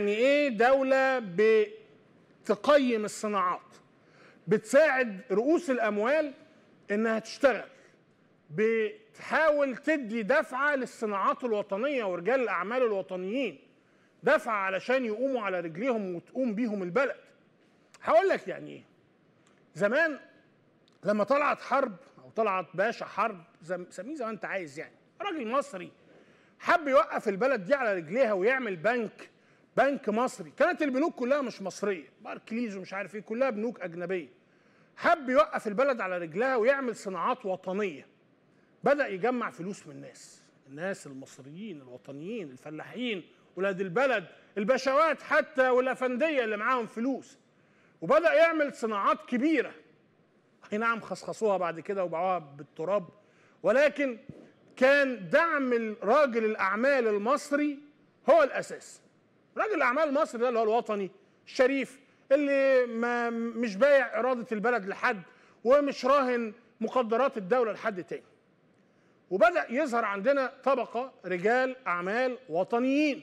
يعني ايه دولة بتقيم الصناعات بتساعد رؤوس الاموال انها تشتغل بتحاول تدي دفعة للصناعات الوطنية ورجال الاعمال الوطنيين دفعة علشان يقوموا على رجليهم وتقوم بيهم البلد هقول لك يعني ايه زمان لما طلعت حرب او طلعت باشا حرب سميه زي ما انت عايز يعني راجل مصري حب يوقف البلد دي على رجليها ويعمل بنك بنك مصري كانت البنوك كلها مش مصريه باركليز ومش عارف ايه كلها بنوك اجنبيه حب يوقف البلد على رجلها ويعمل صناعات وطنيه بدا يجمع فلوس من الناس الناس المصريين الوطنيين الفلاحين ولاد البلد البشوات حتى والافنديه اللي معاهم فلوس وبدا يعمل صناعات كبيره اي نعم خصخصوها بعد كده وباعوها بالتراب ولكن كان دعم الراجل الاعمال المصري هو الاساس راجل اعمال مصر ده اللي هو الوطني الشريف اللي ما مش بايع اراده البلد لحد ومش راهن مقدرات الدوله لحد تاني وبدا يظهر عندنا طبقه رجال اعمال وطنيين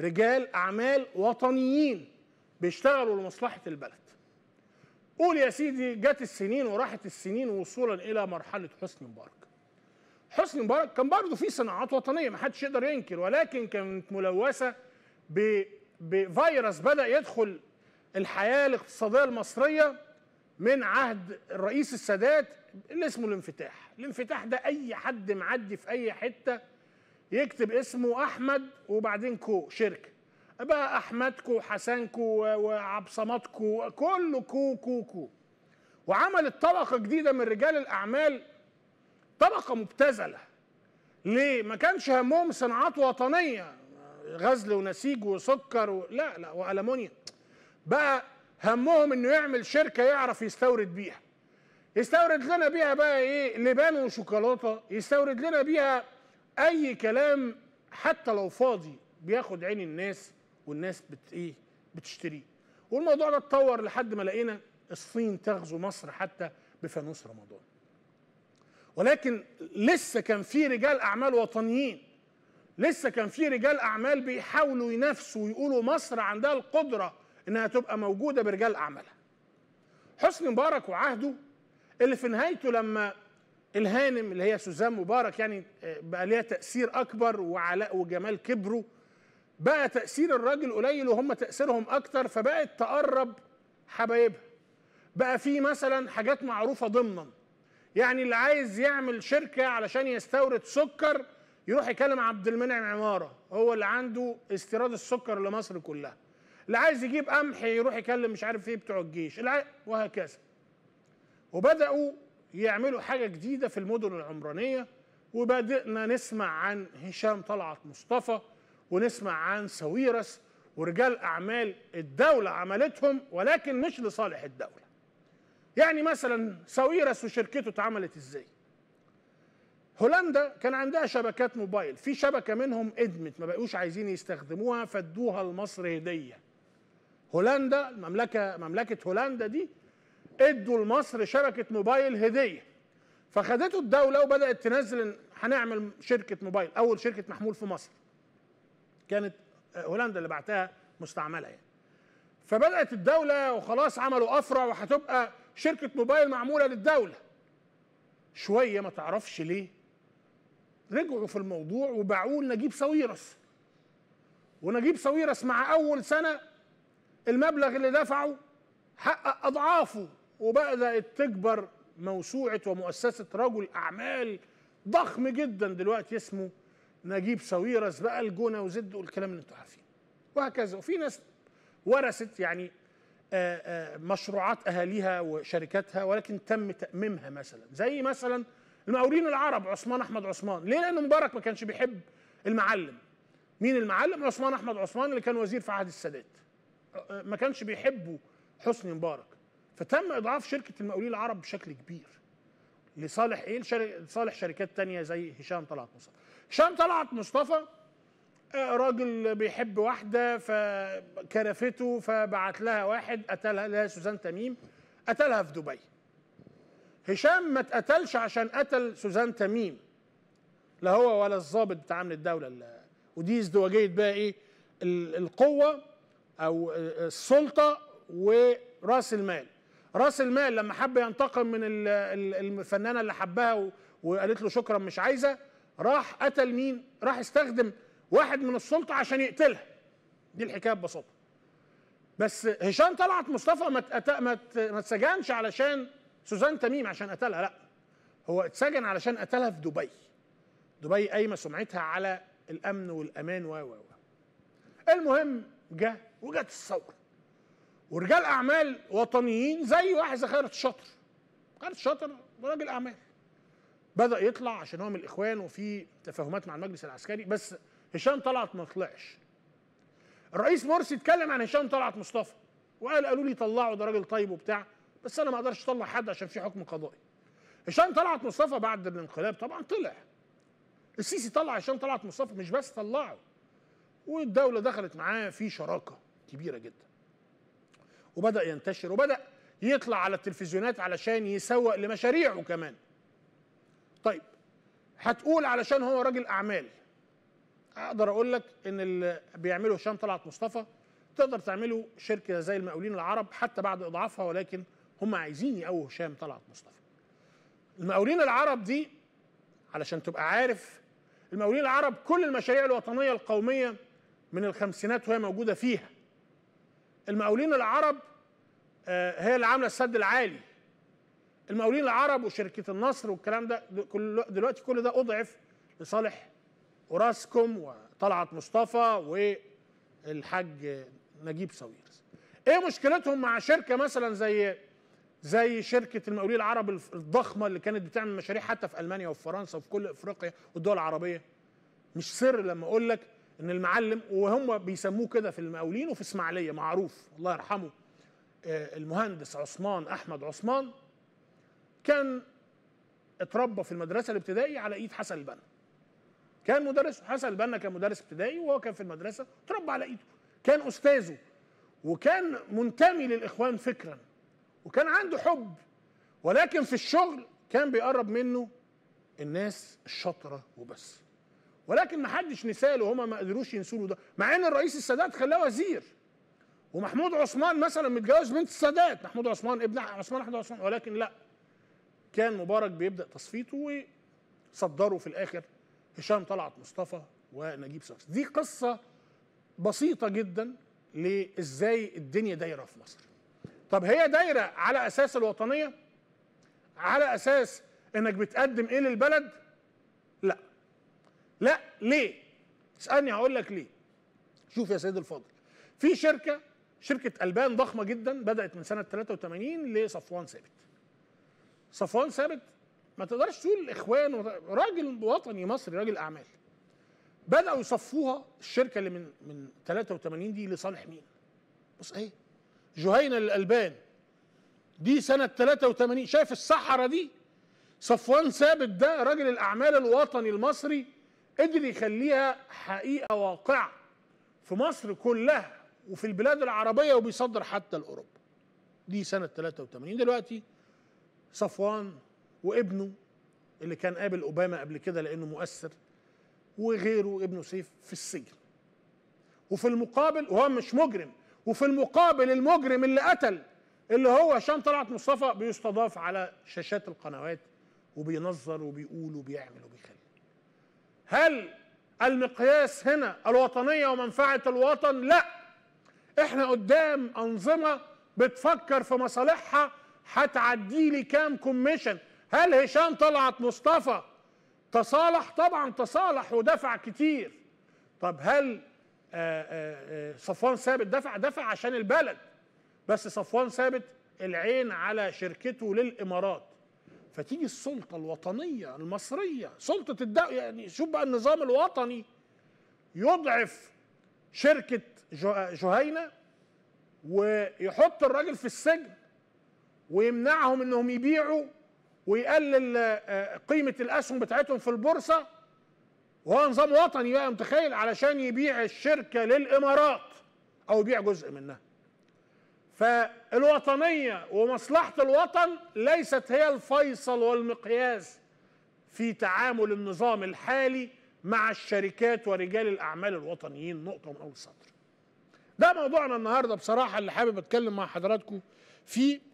رجال اعمال وطنيين بيشتغلوا لمصلحه البلد قول يا سيدي جت السنين وراحت السنين وصولا الى مرحله حسني مبارك حسني مبارك كان برضه في صناعات وطنيه ما حدش يقدر ينكر ولكن كانت ملوثه بفيروس بدا يدخل الحياه الاقتصاديه المصريه من عهد الرئيس السادات اللي اسمه الانفتاح الانفتاح ده اي حد معدي في اي حته يكتب اسمه احمد وبعدين كو شركه بقى احمدكو وحسنكو وعبصماتكو كله كو كو كو وعملت طبقه جديده من رجال الاعمال طبقه مبتذله ليه ما كانش همهم صناعات وطنيه غزل ونسيج وسكر و... لا لا والمونيا بقى همهم انه يعمل شركه يعرف يستورد بيها يستورد لنا بيها بقى ايه لبان وشوكولاته يستورد لنا بيها اي كلام حتى لو فاضي بياخد عين الناس والناس بت ايه بتشتريه والموضوع ده اتطور لحد ما لقينا الصين تغزو مصر حتى بفانوس رمضان ولكن لسه كان في رجال اعمال وطنيين لسه كان في رجال اعمال بيحاولوا ينافسوا ويقولوا مصر عندها القدره انها تبقى موجوده برجال اعمالها. حسني مبارك وعهده اللي في نهايته لما الهانم اللي هي سوزان مبارك يعني آه، بقى ليها تاثير اكبر وعلاء وجمال كبروا بقى تاثير الراجل قليل وهم تاثيرهم اكتر فبقت تقرب حبايبها. بقى في مثلا حاجات معروفه ضمنا يعني اللي عايز يعمل شركه علشان يستورد سكر يروح يكلم عبد المنعم عماره هو اللي عنده استيراد السكر لمصر كلها اللي عايز يجيب قمح يروح يكلم مش عارف ايه بتوع الجيش وهكذا وبداوا يعملوا حاجه جديده في المدن العمرانيه وبدأنا نسمع عن هشام طلعت مصطفى ونسمع عن سويرس ورجال أعمال الدولة عملتهم ولكن مش لصالح الدولة يعني مثلا سويرس وشركته اتعملت ازاي هولندا كان عندها شبكات موبايل في شبكه منهم ادمت ما بقوش عايزين يستخدموها فادوها لمصر هديه هولندا المملكه مملكه هولندا دي ادوا لمصر شبكه موبايل هديه فخدته الدوله وبدات تنزل هنعمل شركه موبايل اول شركه محمول في مصر كانت آه، هولندا اللي بعتها مستعمله يعني فبدات الدوله وخلاص عملوا افرع وهتبقى شركه موبايل معموله للدوله شويه ما تعرفش ليه رجعوا في الموضوع وباعوه لنجيب ساويرس ونجيب ساويرس مع اول سنه المبلغ اللي دفعه حقق اضعافه وبدات تكبر موسوعه ومؤسسه رجل اعمال ضخم جدا دلوقتي اسمه نجيب ساويرس بقى الجونه وزد والكلام اللي انتوا عارفينه وهكذا وفي ناس ورثت يعني آه، آه، مشروعات اهاليها وشركاتها ولكن تم تاميمها مثلا زي مثلا المقاولين العرب عثمان احمد عثمان ليه لان مبارك ما كانش بيحب المعلم مين المعلم عثمان احمد عثمان اللي كان وزير في عهد السادات ما كانش بيحبه حسني مبارك فتم اضعاف شركه المقاولين العرب بشكل كبير لصالح ايه لصالح شركات تانية زي هشام طلعت مصطفى هشام طلعت مصطفى آه، راجل بيحب واحده فكرفته فبعت لها واحد قتلها لها سوزان تميم قتلها في دبي هشام ما اتقتلش عشان قتل سوزان تميم لا هو ولا الضابط بتاع عامل الدوله اللي. ودي ازدواجيه بقى ايه القوه او السلطه وراس المال راس المال لما حب ينتقم من الفنانه اللي حبها وقالت له شكرا مش عايزه راح قتل مين راح استخدم واحد من السلطه عشان يقتلها دي الحكايه ببساطه بس هشام طلعت مصطفى ما ما اتسجنش علشان سوزان تميم عشان قتلها لا هو اتسجن علشان قتلها في دبي دبي قايمه سمعتها على الامن والامان و و المهم جه وجت الثوره ورجال اعمال وطنيين زي واحد زي خيرت الشاطر خيرت الشاطر راجل اعمال بدا يطلع عشان هو من الاخوان وفي تفاهمات مع المجلس العسكري بس هشام طلعت ما طلعش الرئيس مرسي اتكلم عن هشام طلعت مصطفى وقال قالوا لي طلعوا ده راجل طيب وبتاع بس انا ما اقدرش اطلع حد عشان في حكم قضائي هشام طلعت مصطفى بعد الانقلاب طبعا طلع السيسي طلع هشام طلعت مصطفى مش بس طلعه والدوله دخلت معاه في شراكه كبيره جدا وبدا ينتشر وبدا يطلع على التلفزيونات علشان يسوق لمشاريعه كمان طيب هتقول علشان هو راجل اعمال اقدر اقول لك ان اللي بيعمله هشام طلعت مصطفى تقدر تعمله شركه زي المقاولين العرب حتى بعد اضعافها ولكن هم عايزين يقووا هشام طلعت مصطفى المقاولين العرب دي علشان تبقى عارف المقاولين العرب كل المشاريع الوطنيه القوميه من الخمسينات وهي موجوده فيها المقاولين العرب آه، هي اللي عامله السد العالي المقاولين العرب وشركه النصر والكلام ده دلوقتي كل ده اضعف لصالح اوراسكوم وطلعت مصطفى والحاج نجيب صويرس ايه مشكلتهم مع شركه مثلا زي زي شركه المقاولين العرب الضخمه اللي كانت بتعمل مشاريع حتى في المانيا وفي فرنسا وفي كل افريقيا والدول العربيه مش سر لما اقول لك ان المعلم وهم بيسموه كده في المقاولين وفي اسماعيليه معروف الله يرحمه آه، المهندس عثمان احمد عثمان كان اتربى في المدرسه الابتدائي على ايد حسن البنا كان مدرس حسن البنا كان مدرس ابتدائي وهو كان في المدرسه اتربى على ايده كان استاذه وكان منتمي للاخوان فكرا وكان عنده حب ولكن في الشغل كان بيقرب منه الناس الشاطره وبس ولكن ما حدش نساله هما ما قدروش ينسوا ده مع ان الرئيس السادات خلاه وزير ومحمود عثمان مثلا متجوز بنت السادات محمود عثمان ابن عثمان احمد عثمان ولكن لا كان مبارك بيبدا تصفيته وصدره في الاخر هشام طلعت مصطفى ونجيب صفصف دي قصه بسيطه جدا لازاي الدنيا دايره في مصر طب هي دايره على اساس الوطنيه على اساس انك بتقدم ايه للبلد لا لا ليه اسالني هقول لك ليه شوف يا سيدي الفاضل في شركه شركه البان ضخمه جدا بدات من سنه 83 لصفوان ثابت صفوان ثابت ما تقدرش تقول اخوان راجل وطني مصري راجل اعمال بداوا يصفوها الشركه اللي من من 83 دي لصالح مين بص ايه جهينة الألبان دي سنة 83 شايف الصحراء دي صفوان ثابت ده راجل الأعمال الوطني المصري قدر يخليها حقيقة واقعة في مصر كلها وفي البلاد العربية وبيصدر حتى لأوروبا دي سنة 83 دلوقتي صفوان وابنه اللي كان قابل أوباما قبل كده لأنه مؤثر وغيره ابنه سيف في السجن وفي المقابل وهو مش مجرم وفي المقابل المجرم اللي قتل اللي هو هشام طلعت مصطفى بيستضاف على شاشات القنوات وبينظر وبيقول وبيعمل وبيخلي هل المقياس هنا الوطنيه ومنفعه الوطن لا احنا قدام انظمه بتفكر في مصالحها هتعدي لي كام كوميشن هل هشام طلعت مصطفى تصالح طبعا تصالح ودفع كتير طب هل آه، آه، آه، صفوان ثابت دفع دفع عشان البلد بس صفوان ثابت العين على شركته للامارات فتيجي السلطه الوطنيه المصريه سلطه الدوله يعني شوف بقى النظام الوطني يضعف شركه جهينه ويحط الراجل في السجن ويمنعهم انهم يبيعوا ويقلل قيمه الاسهم بتاعتهم في البورصه وهو نظام وطني بقى متخيل علشان يبيع الشركه للامارات او يبيع جزء منها فالوطنيه ومصلحه الوطن ليست هي الفيصل والمقياس في تعامل النظام الحالي مع الشركات ورجال الاعمال الوطنيين نقطه من اول السطر ده موضوعنا النهارده بصراحه اللي حابب اتكلم مع حضراتكم فيه